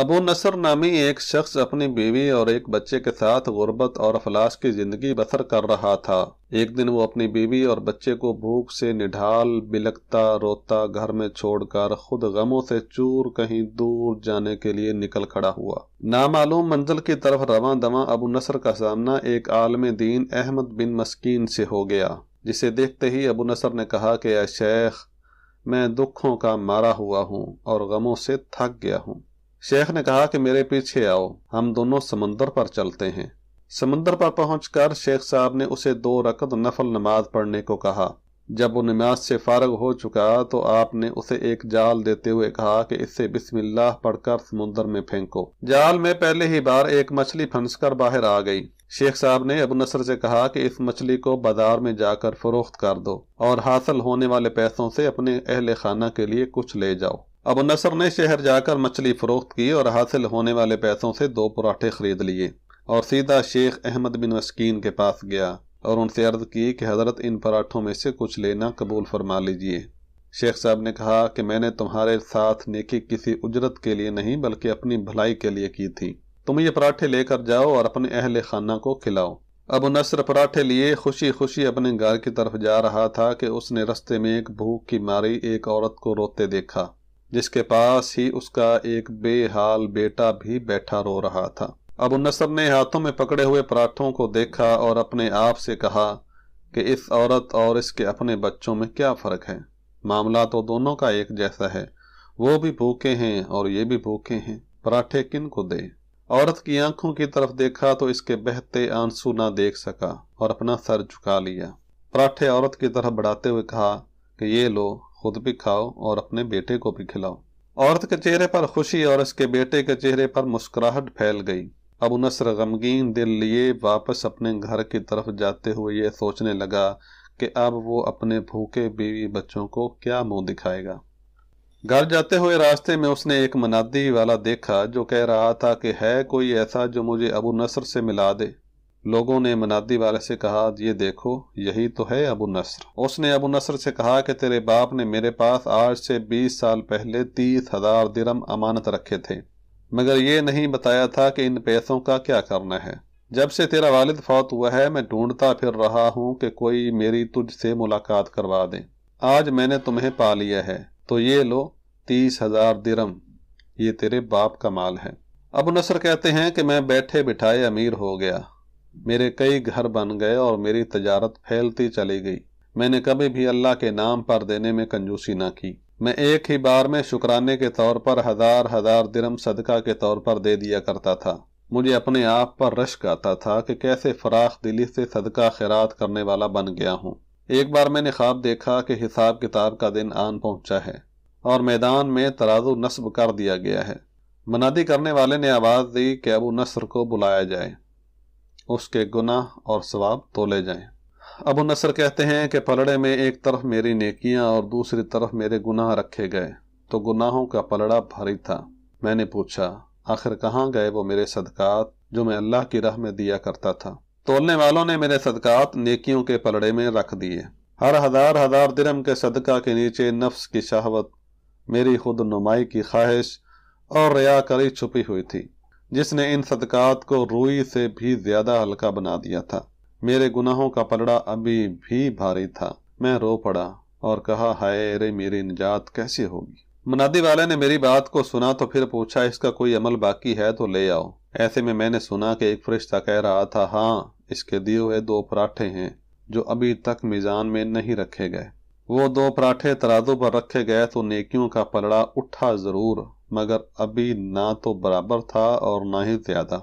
अबू नसर नामी एक शख्स अपनी बीवी और एक बच्चे के साथ गुर्बत और अफलास की जिंदगी बसर कर रहा था एक दिन वो अपनी बीवी और बच्चे को भूख से निढाल बिलकता रोता घर में छोड़कर खुद गमों से चूर कहीं दूर जाने के लिए निकल खड़ा हुआ नामालूम मंजिल की तरफ रवा दवा अबू नसर का सामना एक आलम दीन अहमद बिन मस्किन से हो गया जिसे देखते ही अबू नसर ने कहा कि अ शेख मैं दुखों का मारा हुआ हूँ और गमों से थक गया हूँ शेख ने कहा कि मेरे पीछे आओ हम दोनों समंदर पर चलते हैं समंदर पर पहुंचकर शेख साहब ने उसे दो रकत नफल नमाज पढ़ने को कहा जब वो नमाज से फारग हो चुका तो आपने उसे एक जाल देते हुए कहा कि इसे बिस्मिल्लाह पढ़कर समुन्द्र में फेंको जाल में पहले ही बार एक मछली फंसकर बाहर आ गई शेख साहब ने अबू नसर से कहा कि इस मछली को बाजार में जाकर फरोख्त कर दो और हासिल होने वाले पैसों से अपने अहल खाना के लिए कुछ ले जाओ अब नसर ने शहर जाकर मछली फरोख्त की और हासिल होने वाले पैसों से दो पराठे खरीद लिए और सीधा शेख अहमद बिन मस्कीन के पास गया और उनसे अर्ज की कि हज़रत इन पराठों में से कुछ लेना कबूल फरमा लीजिए शेख साहब ने कहा कि मैंने तुम्हारे साथ नेकी किसी उजरत के लिए नहीं बल्कि अपनी भलाई के लिए की थी तुम ये पराठे लेकर जाओ और अपने अहल खाना को खिलाओ अब नसर पराठे लिए खुशी खुशी अपने घर की तरफ जा रहा था कि उसने रस्ते में एक भूख की मारी एक औरत को रोते देखा जिसके पास ही उसका एक बेहाल बेटा भी बैठा रो रहा था अब उन सब ने हाथों में पकड़े हुए पराठों को देखा और अपने आप से कहा कि इस औरत और इसके अपने बच्चों में क्या फ़र्क है मामला तो दोनों का एक जैसा है वो भी भूखे हैं और ये भी भूखे हैं पराठे किन को दे औरत की आंखों की तरफ देखा तो इसके बहते आंसू ना देख सका और अपना सर झुका लिया पराठे औरत की तरफ बढ़ाते हुए कहा कि ये लो खुद भी खाओ और अपने बेटे को भी खिलाओ औरत के चेहरे पर खुशी और उसके बेटे के चेहरे पर मुस्कुराहट फैल गई अब नसर गमगीन दिल लिए वापस अपने घर की तरफ जाते हुए ये सोचने लगा कि अब वो अपने भूखे बीवी बच्चों को क्या मुंह दिखाएगा घर जाते हुए रास्ते में उसने एक मनादी वाला देखा जो कह रहा था कि है कोई ऐसा जो मुझे अबू नसर से मिला दे लोगों ने मनादी वाले से कहा ये देखो यही तो है अबू नसर उसने अबू नसर से कहा कि तेरे बाप ने मेरे पास आज से बीस साल पहले तीस हजार दिरम अमानत रखे थे मगर ये नहीं बताया था कि इन पैसों का क्या करना है जब से तेरा वालिद फौत हुआ है मैं ढूंढता फिर रहा हूँ कि कोई मेरी तुझसे मुलाकात करवा दे आज मैंने तुम्हें पा लिया है तो ये लो तीस हजार दिरम ये तेरे बाप का माल है अबू नसर कहते हैं कि मैं बैठे बिठाए अमीर हो गया मेरे कई घर बन गए और मेरी तजारत फैलती चली गई मैंने कभी भी अल्लाह के नाम पर देने में कंजूसी ना की मैं एक ही बार में शुक्राने के तौर पर हजार हजार दिरम सदका के तौर पर दे दिया करता था मुझे अपने आप पर रश्क आता था कि कैसे फराख दिली से सदका खैरात करने वाला बन गया हूँ एक बार मैंने ख्वाब देखा कि हिसाब किताब का दिन आन पहुंचा है और मैदान में तराजू नस्ब कर दिया गया है मनादी करने वाले ने आवाज़ दी कि अबू नसर को बुलाया जाए उसके गुनाह और सवाब तोले जाएं अबू नसर कहते हैं कि पलड़े में एक तरफ मेरी नेकियां और दूसरी तरफ मेरे गुनाह रखे गए तो गुनाहों का पलड़ा भारी था मैंने पूछा आखिर कहाँ गए वो मेरे सदकात जो मैं अल्लाह की राह में दिया करता था तोलने वालों ने मेरे सदकात नेकियों के पलड़े में रख दिए हर हजार हजार दिरम के सदका के नीचे नफ्स की शहावत मेरी खुद नुमाई की ख्वाहिश और करी छुपी हुई थी जिसने इन सदकात को रूई से भी ज्यादा हल्का बना दिया था मेरे गुनाहों का पलड़ा अभी भी भारी था मैं रो पड़ा और कहा हाय रे मेरी निजात कैसी होगी मनादी वाले ने मेरी बात को सुना तो फिर पूछा इसका कोई अमल बाकी है तो ले आओ ऐसे में मैंने सुना कि एक फरिश्ता कह रहा था हाँ इसके दिए हुए दो पराठे हैं जो अभी तक मिजान में नहीं रखे गए वो दो पराठे तराजू पर रखे गए तो नेकियों का पलड़ा उठा जरूर मगर अभी ना तो बराबर था और ना ही ज्यादा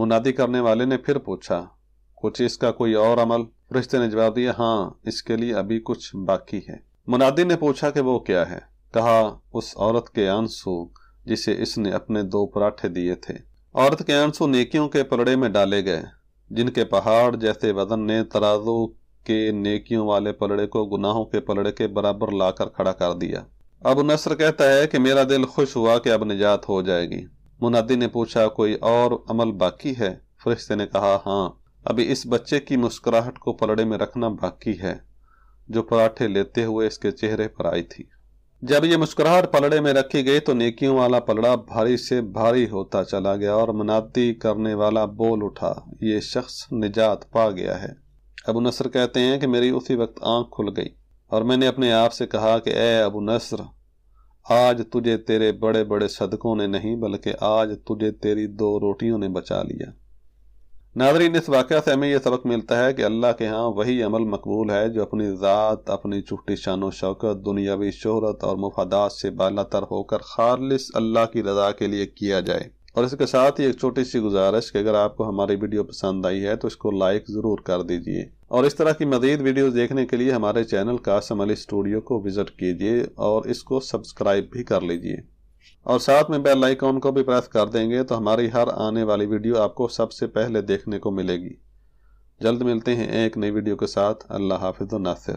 मुनादी करने वाले ने फिर पूछा कुछ इसका कोई और अमल रिश्ते ने जवाब दिया हाँ इसके लिए अभी कुछ बाकी है मुनादी ने पूछा कि वो क्या है कहा उस औरत के आंसू जिसे इसने अपने दो पराठे दिए थे औरत के आंसू नेकियों के पलड़े में डाले गए जिनके पहाड़ जैसे वजन ने तराजू के नेकियों वाले पलड़े को गुनाहों के पलड़े के बराबर लाकर खड़ा कर दिया अब नसर कहता है कि मेरा दिल खुश हुआ कि अब निजात हो जाएगी मुनादी ने पूछा कोई और अमल बाकी है फरिश्ते ने कहा हाँ अभी इस बच्चे की मुस्कुराहट को पलड़े में रखना बाकी है जो पराठे लेते हुए इसके चेहरे पर आई थी जब ये मुस्कुराहट पलड़े में रखी गई तो नेकियों वाला पलड़ा भारी से भारी होता चला गया और मुनादी करने वाला बोल उठा ये शख्स निजात पा गया है अबू नसर कहते हैं कि मेरी उसी वक्त आंख खुल गई और मैंने अपने आप से कहा कि ए अबू नसर आज तुझे तेरे बड़े बड़े सदकों ने नहीं बल्कि आज तुझे तेरी दो रोटियों ने बचा लिया नादरीन इस वाक़ से हमें यह सबक मिलता है कि अल्लाह के यहाँ वही अमल मकबूल है जो अपनी ज़ात अपनी छुट्टी शान शौकत दुनियावी शहरत और मुफादात से बाला तर होकर खालिश अल्लाह की रजा के लिए किया जाए और इसके साथ ही एक छोटी सी गुजारिश कि अगर आपको हमारी वीडियो पसंद आई है तो इसको लाइक ज़रूर कर दीजिए और इस तरह की मजीद वीडियो देखने के लिए हमारे चैनल कासम अली स्टूडियो को विज़िट कीजिए और इसको सब्सक्राइब भी कर लीजिए और साथ में बेल आइकॉन को भी प्रेस कर देंगे तो हमारी हर आने वाली वीडियो आपको सबसे पहले देखने को मिलेगी जल्द मिलते हैं एक नई वीडियो के साथ अल्लाह हाफिज़ नासिर